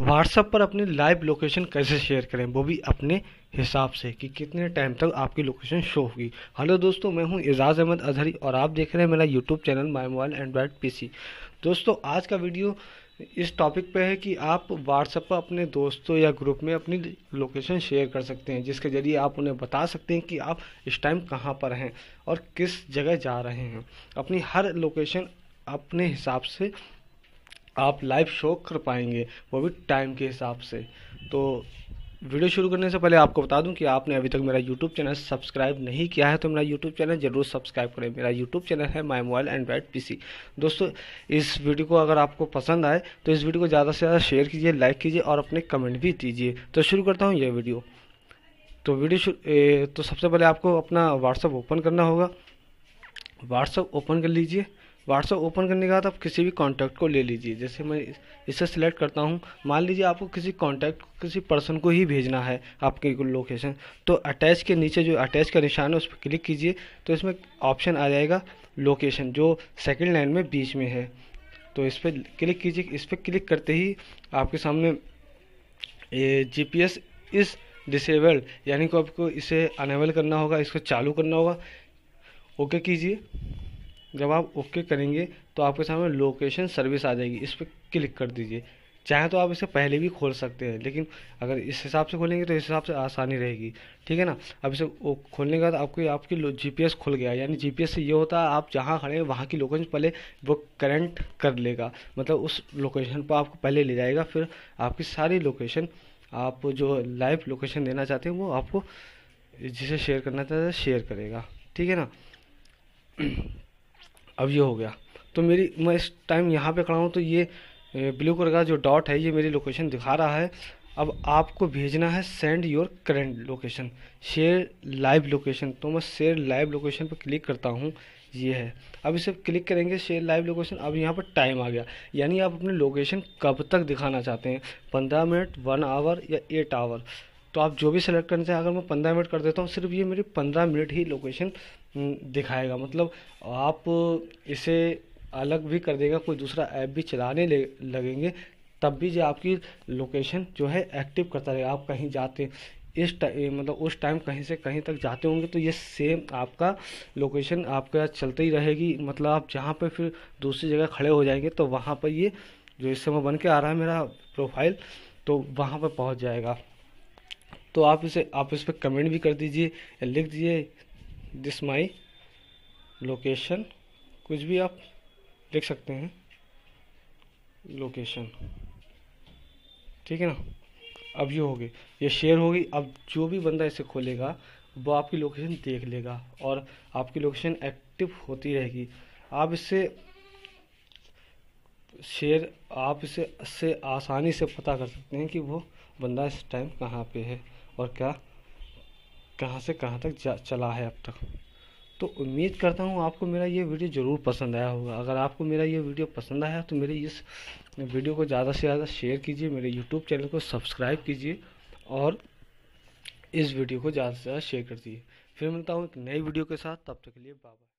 WhatsApp पर अपनी live location कैसे शेयर करें वो भी अपने हिसाब से कि कितने टाइम तक आपकी लोकेशन शो होगी हेलो दोस्तों मैं हूं एजाज़ अहमद अजहरी और आप देख रहे हैं मेरा YouTube channel my mobile Android PC दोस्तों आज का वीडियो इस टॉपिक पे है कि आप व्हाट्सएप पर अपने दोस्तों या ग्रुप में अपनी लोकेशन शेयर कर सकते हैं जिसके ज़रिए आप उन्हें बता सकते हैं कि आप इस टाइम कहाँ पर हैं और किस जगह जा रहे हैं अपनी हर लोकेशन अपने हिसाब से आप लाइव शो कर पाएंगे वो भी टाइम के हिसाब से तो वीडियो शुरू करने से पहले आपको बता दूं कि आपने अभी तक मेरा यूट्यूब चैनल सब्सक्राइब नहीं किया है तो मेरा यूट्यूब चैनल जरूर सब्सक्राइब करें मेरा यूट्यूब चैनल है माई मोबाइल एंड्रॉयड पी दोस्तों इस वीडियो को अगर आपको पसंद आए तो इस वीडियो को ज़्यादा से ज़्यादा शेयर कीजिए लाइक कीजिए और अपने कमेंट भी दीजिए तो शुरू करता हूँ यह वीडियो तो वीडियो ए, तो सबसे पहले आपको अपना व्हाट्सअप ओपन करना होगा व्हाट्सअप ओपन कर लीजिए व्हाट्सअप ओपन करने के बाद आप किसी भी कॉन्टैक्ट को ले लीजिए जैसे मैं इसे सिलेक्ट करता हूँ मान लीजिए आपको किसी कॉन्टैक्ट किसी पर्सन को ही भेजना है आपके लोकेशन तो अटैच के नीचे जो अटैच का निशान है उस पर क्लिक कीजिए तो इसमें ऑप्शन आ जाएगा लोकेशन जो सेकेंड लाइन में बीच में है तो इस पर क्लिक कीजिए इस पर क्लिक करते ही आपके सामने ये G P S is disabled यानी कि आपको इसे अनेबल करना होगा इसको चालू करना होगा ओके कीजिए जब आप ओके करेंगे तो आपके सामने लोकेशन सर्विस आ जाएगी इस पर क्लिक कर दीजिए चाहे तो आप इसे पहले भी खोल सकते हैं लेकिन अगर इस हिसाब से खोलेंगे तो इस हिसाब से आसानी रहेगी ठीक है ना अब इसे खोलने के बाद आपकी आपकी जीपीएस खुल गया यानी जीपीएस से ये होता है आप जहाँ खड़े हैं वहाँ की लोकेशन पहले वो करेंट कर लेगा मतलब उस लोकेशन पर आपको पहले ले जाएगा फिर आपकी सारी लोकेशन आप जो लाइव लोकेशन देना चाहते हैं वो आपको जिसे शेयर करना चाहते हैं शेयर करेगा ठीक है ना अब ये हो गया तो मेरी मैं इस टाइम यहाँ पे खड़ा हूँ तो ये ब्लू कलर का जो डॉट है ये मेरी लोकेशन दिखा रहा है अब आपको भेजना है send your current location share live location तो मैं शेयर लाइव लोकेशन पर क्लिक करता हूँ ये है अब इसे क्लिक करेंगे शेयर लाइव लोकेशन अब यहाँ पर टाइम आ गया यानी आप अपने लोकेशन कब तक दिखाना चाहते हैं पंद्रह मिनट वन आवर या एट आवर तो आप जो भी सेलेक्ट करना चाहें अगर मैं पंद्रह मिनट कर देता हूँ सिर्फ ये मेरी पंद्रह मिनट ही लोकेशन हम्म, दिखाएगा मतलब आप इसे अलग भी कर देगा कोई दूसरा ऐप भी चलाने लगेंगे तब भी जो आपकी लोकेशन जो है एक्टिव करता रहेगा आप कहीं जाते इस मतलब उस टाइम कहीं से कहीं तक जाते होंगे तो ये सेम आपका लोकेशन आपका चलते ही रहेगी मतलब आप जहाँ पर फिर दूसरी जगह खड़े हो जाएंगे तो वहाँ पर ये जो इस समय बन के आ रहा है मेरा प्रोफाइल तो वहाँ पर पहुँच जाएगा तो आप इसे आप इस पर कमेंट भी कर दीजिए या लिख दीजिए दिस माई लोकेशन कुछ भी आप लिख सकते हैं लोकेशन ठीक है ना अब ये होगी ये शेयर होगी अब जो भी बंदा इसे खोलेगा वो आपकी लोकेशन देख लेगा और आपकी लोकेशन एक्टिव होती रहेगी आप इसे शेयर आप इसे से आसानी से पता कर सकते हैं कि वो बंदा इस टाइम कहाँ पे है और क्या कहाँ से कहाँ तक चला है अब तक तो उम्मीद करता हूँ आपको मेरा ये वीडियो ज़रूर पसंद आया होगा अगर आपको मेरा ये वीडियो पसंद आया तो मेरे इस वीडियो को ज़्यादा से ज़्यादा शेयर कीजिए मेरे यूट्यूब चैनल को सब्सक्राइब कीजिए और इस वीडियो को ज़्यादा से ज़्यादा शेयर कर दीजिए फिर मिलता हूँ एक नई वीडियो के साथ तब तक के लिए बाबा